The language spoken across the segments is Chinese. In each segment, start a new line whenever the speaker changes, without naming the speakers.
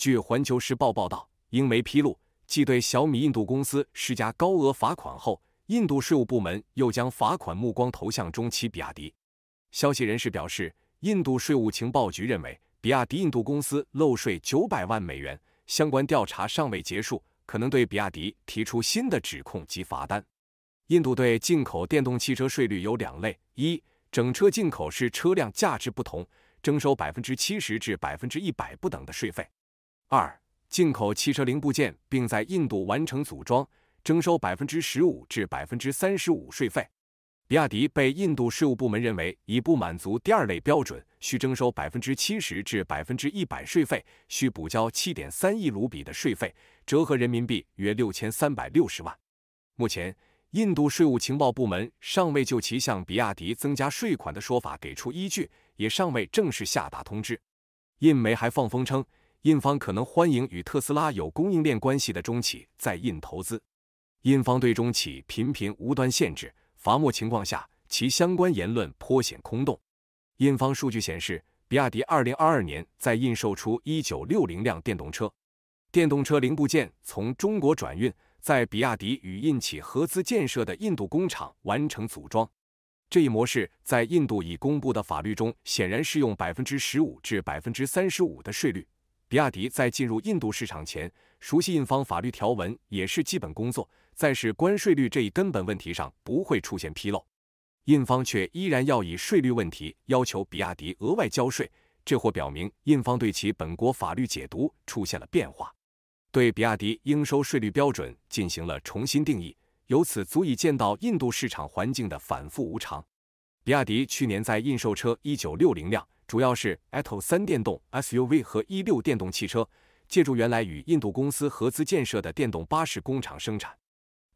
据《环球时报》报道，英媒披露，继对小米印度公司施加高额罚款后，印度税务部门又将罚款目光投向中企比亚迪。消息人士表示，印度税务情报局认为比亚迪印度公司漏税九百万美元，相关调查尚未结束，可能对比亚迪提出新的指控及罚单。印度对进口电动汽车税率有两类：一，整车进口是车辆价值不同，征收百分之七十至百分之一百不等的税费。二进口汽车零部件并在印度完成组装，征收百分之十五至百分之三十五税费。比亚迪被印度税务部门认为已不满足第二类标准，需征收百分之七十至百分之一百税费，需补交七点三亿卢比的税费，折合人民币约六千三百六十万。目前，印度税务情报部门尚未就其向比亚迪增加税款的说法给出依据，也尚未正式下达通知。印媒还放风称。印方可能欢迎与特斯拉有供应链关系的中企在印投资。印方对中企频频无端限制、罚没情况下，其相关言论颇显空洞。印方数据显示，比亚迪2022年在印售出1960辆电动车，电动车零部件从中国转运，在比亚迪与印企合资建设的印度工厂完成组装。这一模式在印度已公布的法律中，显然适用百分之十五至百分之三十五的税率。比亚迪在进入印度市场前，熟悉印方法律条文也是基本工作。在是关税率这一根本问题上，不会出现纰漏。印方却依然要以税率问题要求比亚迪额外交税，这或表明印方对其本国法律解读出现了变化，对比亚迪应收税率标准进行了重新定义。由此足以见到印度市场环境的反复无常。比亚迪去年在印售车一九六零辆。主要是 ATO 三电动 SUV 和 E 六电动汽车，借助原来与印度公司合资建设的电动巴士工厂生产。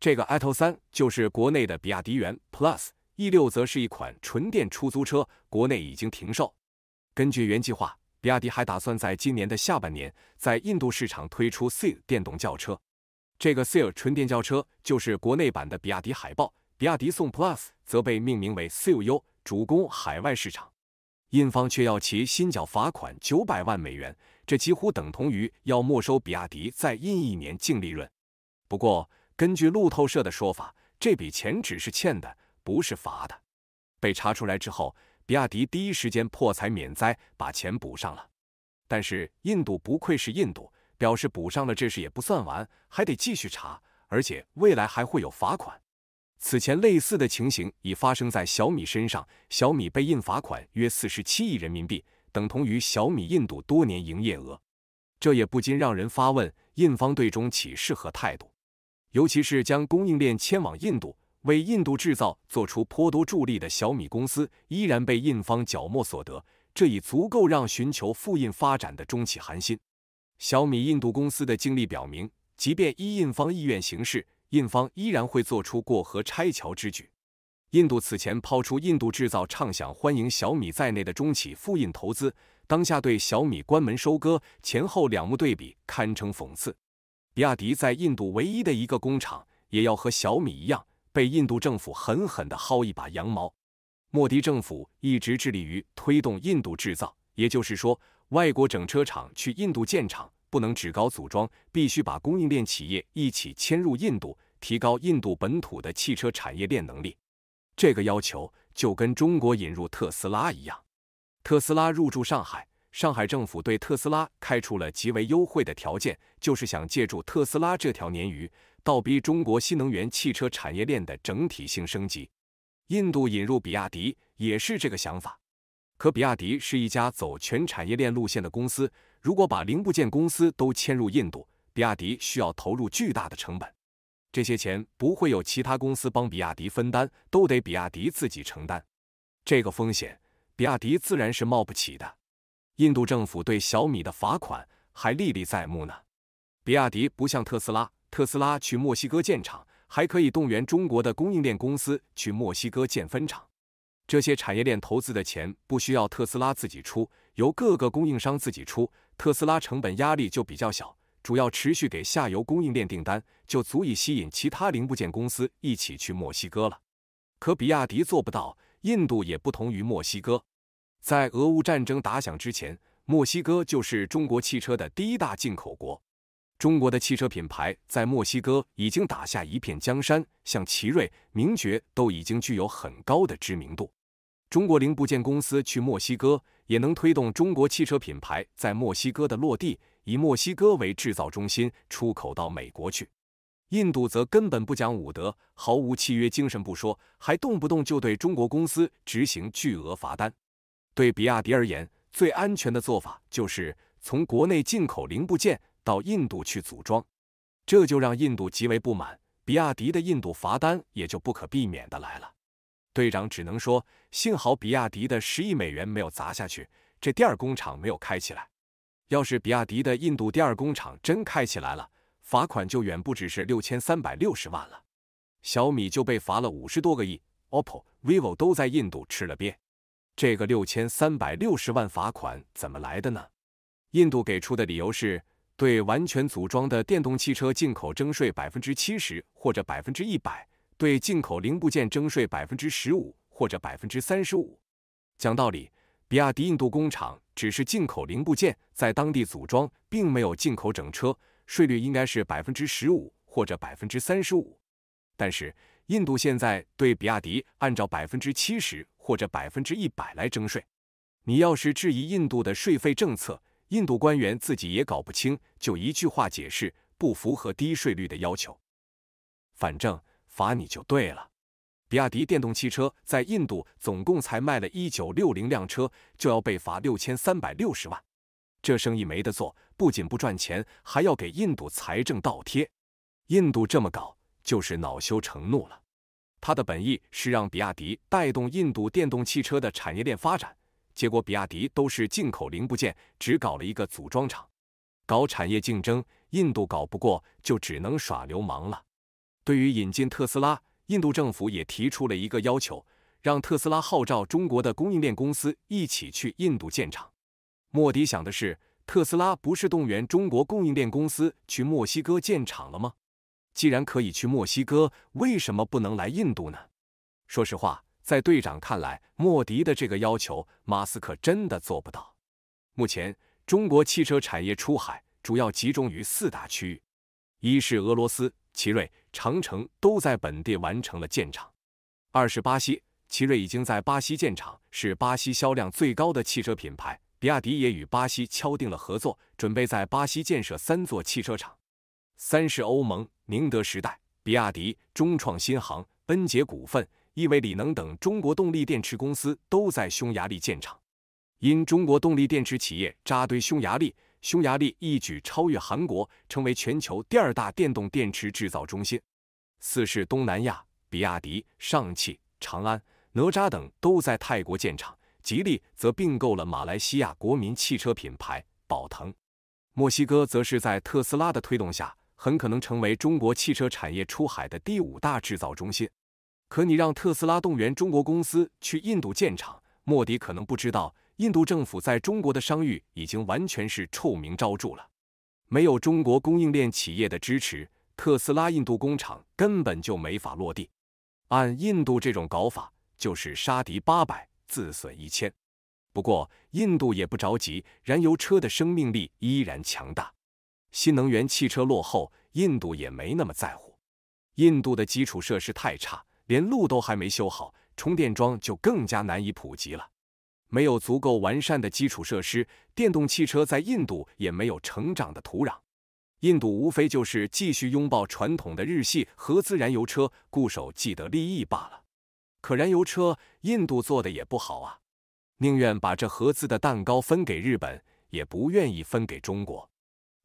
这个 ATO 三就是国内的比亚迪元 Plus，E 六则是一款纯电出租车，国内已经停售。根据原计划，比亚迪还打算在今年的下半年在印度市场推出 C 电动轿车。这个 C 纯电轿车就是国内版的比亚迪海豹，比亚迪宋 Plus 则被命名为 CUU，主攻海外市场。印方却要其新缴罚款九百万美元，这几乎等同于要没收比亚迪在印一年净利润。不过，根据路透社的说法，这笔钱只是欠的，不是罚的。被查出来之后，比亚迪第一时间破财免灾，把钱补上了。但是，印度不愧是印度，表示补上了这事也不算完，还得继续查，而且未来还会有罚款。此前类似的情形已发生在小米身上，小米被印罚款约四十七亿人民币，等同于小米印度多年营业额。这也不禁让人发问，印方对中企是何态度？尤其是将供应链迁往印度，为印度制造做出颇多助力的小米公司，依然被印方缴没所得，这已足够让寻求赴印发展的中企寒心。小米印度公司的经历表明，即便依印方意愿行事。印方依然会做出过河拆桥之举。印度此前抛出“印度制造”畅想，欢迎小米在内的中企赴印投资，当下对小米关门收割，前后两幕对比堪称讽刺。比亚迪在印度唯一的一个工厂，也要和小米一样，被印度政府狠狠地薅一把羊毛。莫迪政府一直致力于推动印度制造，也就是说，外国整车厂去印度建厂。不能只搞组装，必须把供应链企业一起迁入印度，提高印度本土的汽车产业链能力。这个要求就跟中国引入特斯拉一样，特斯拉入驻上海，上海政府对特斯拉开出了极为优惠的条件，就是想借助特斯拉这条鲶鱼，倒逼中国新能源汽车产业链的整体性升级。印度引入比亚迪也是这个想法，可比亚迪是一家走全产业链路线的公司。如果把零部件公司都迁入印度，比亚迪需要投入巨大的成本，这些钱不会有其他公司帮比亚迪分担，都得比亚迪自己承担。这个风险，比亚迪自然是冒不起的。印度政府对小米的罚款还历历在目呢。比亚迪不像特斯拉，特斯拉去墨西哥建厂，还可以动员中国的供应链公司去墨西哥建分厂。这些产业链投资的钱不需要特斯拉自己出，由各个供应商自己出，特斯拉成本压力就比较小，主要持续给下游供应链订单，就足以吸引其他零部件公司一起去墨西哥了。可比亚迪做不到，印度也不同于墨西哥。在俄乌战争打响之前，墨西哥就是中国汽车的第一大进口国。中国的汽车品牌在墨西哥已经打下一片江山，像奇瑞、名爵都已经具有很高的知名度。中国零部件公司去墨西哥也能推动中国汽车品牌在墨西哥的落地，以墨西哥为制造中心，出口到美国去。印度则根本不讲武德，毫无契约精神不说，还动不动就对中国公司执行巨额罚单。对比亚迪而言，最安全的做法就是从国内进口零部件。到印度去组装，这就让印度极为不满，比亚迪的印度罚单也就不可避免的来了。队长只能说，幸好比亚迪的十亿美元没有砸下去，这第二工厂没有开起来。要是比亚迪的印度第二工厂真开起来了，罚款就远不只是六千三百六十万了。小米就被罚了五十多个亿，OPPO、vivo 都在印度吃了瘪。这个六千三百六十万罚款怎么来的呢？印度给出的理由是。对完全组装的电动汽车进口征税百分之七十或者百分之一百，对进口零部件征税百分之十五或者百分之三十五。讲道理，比亚迪印度工厂只是进口零部件，在当地组装，并没有进口整车，税率应该是百分之十五或者百分之三十五。但是印度现在对比亚迪按照百分之七十或者百分之一百来征税，你要是质疑印度的税费政策。印度官员自己也搞不清，就一句话解释不符合低税率的要求，反正罚你就对了。比亚迪电动汽车在印度总共才卖了1960辆车，就要被罚6360万，这生意没得做，不仅不赚钱，还要给印度财政倒贴。印度这么搞，就是恼羞成怒了。他的本意是让比亚迪带动印度电动汽车的产业链发展。结果，比亚迪都是进口零部件，只搞了一个组装厂，搞产业竞争，印度搞不过，就只能耍流氓了。对于引进特斯拉，印度政府也提出了一个要求，让特斯拉号召中国的供应链公司一起去印度建厂。莫迪想的是，特斯拉不是动员中国供应链公司去墨西哥建厂了吗？既然可以去墨西哥，为什么不能来印度呢？说实话。在队长看来，莫迪的这个要求，马斯克真的做不到。目前，中国汽车产业出海主要集中于四大区域：一是俄罗斯，奇瑞、长城都在本地完成了建厂；二是巴西，奇瑞已经在巴西建厂，是巴西销量最高的汽车品牌，比亚迪也与巴西敲定了合作，准备在巴西建设三座汽车厂；三是欧盟，宁德时代、比亚迪、中创新航、奔捷股份。亿维锂能等中国动力电池公司都在匈牙利建厂，因中国动力电池企业扎堆匈牙利，匈牙利一举超越韩国，成为全球第二大电动电池制造中心。四是东南亚，比亚迪、上汽、长安、哪吒等都在泰国建厂，吉利则并购了马来西亚国民汽车品牌宝腾。墨西哥则是在特斯拉的推动下，很可能成为中国汽车产业出海的第五大制造中心。可你让特斯拉动员中国公司去印度建厂，莫迪可能不知道，印度政府在中国的商誉已经完全是臭名昭著了。没有中国供应链企业的支持，特斯拉印度工厂根本就没法落地。按印度这种搞法，就是杀敌八百，自损一千。不过印度也不着急，燃油车的生命力依然强大，新能源汽车落后，印度也没那么在乎。印度的基础设施太差。连路都还没修好，充电桩就更加难以普及了。没有足够完善的基础设施，电动汽车在印度也没有成长的土壤。印度无非就是继续拥抱传统的日系合资燃油车，固守既得利益罢了。可燃油车，印度做的也不好啊，宁愿把这合资的蛋糕分给日本，也不愿意分给中国。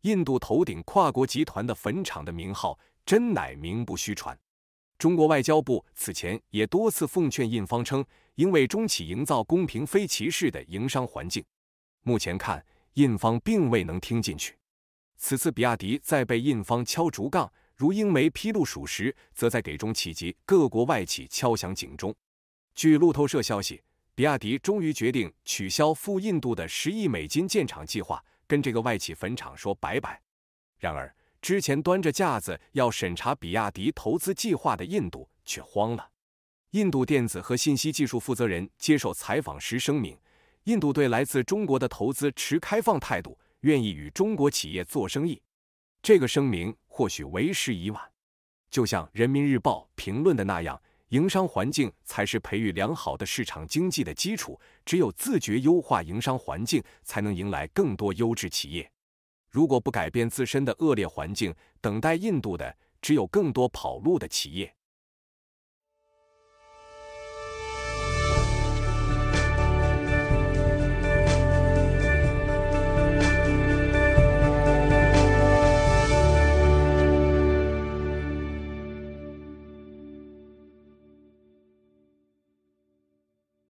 印度头顶跨国集团的坟场的名号，真乃名不虚传。中国外交部此前也多次奉劝印方称，应为中企营造公平非歧视的营商环境。目前看，印方并未能听进去。此次比亚迪在被印方敲竹杠，如英媒披露属实，则在给中企及各国外企敲响警钟。据路透社消息，比亚迪终于决定取消赴印度的十亿美金建厂计划，跟这个外企坟场说拜拜。然而，之前端着架子要审查比亚迪投资计划的印度却慌了。印度电子和信息技术负责人接受采访时声明，印度对来自中国的投资持开放态度，愿意与中国企业做生意。这个声明或许为时已晚。就像《人民日报》评论的那样，营商环境才是培育良好的市场经济的基础。只有自觉优化营商环境，才能迎来更多优质企业。如果不改变自身的恶劣环境，等待印度的只有更多跑路的企业。